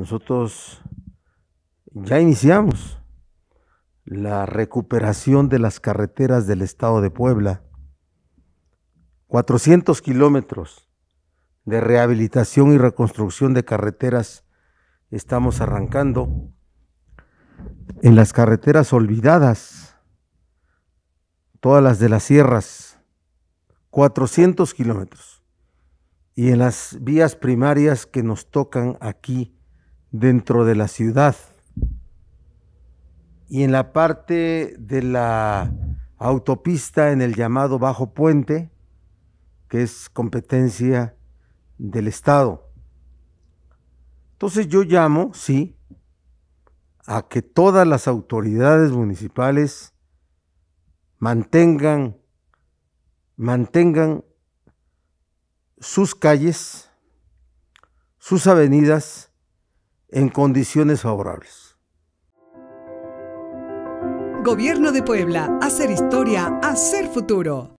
nosotros ya iniciamos la recuperación de las carreteras del estado de Puebla. 400 kilómetros de rehabilitación y reconstrucción de carreteras estamos arrancando. En las carreteras olvidadas, todas las de las sierras, 400 kilómetros. Y en las vías primarias que nos tocan aquí dentro de la ciudad. Y en la parte de la autopista, en el llamado Bajo Puente, que es competencia del Estado. Entonces yo llamo, sí, a que todas las autoridades municipales mantengan, mantengan sus calles, sus avenidas, en condiciones favorables. Gobierno de Puebla, hacer historia, hacer futuro.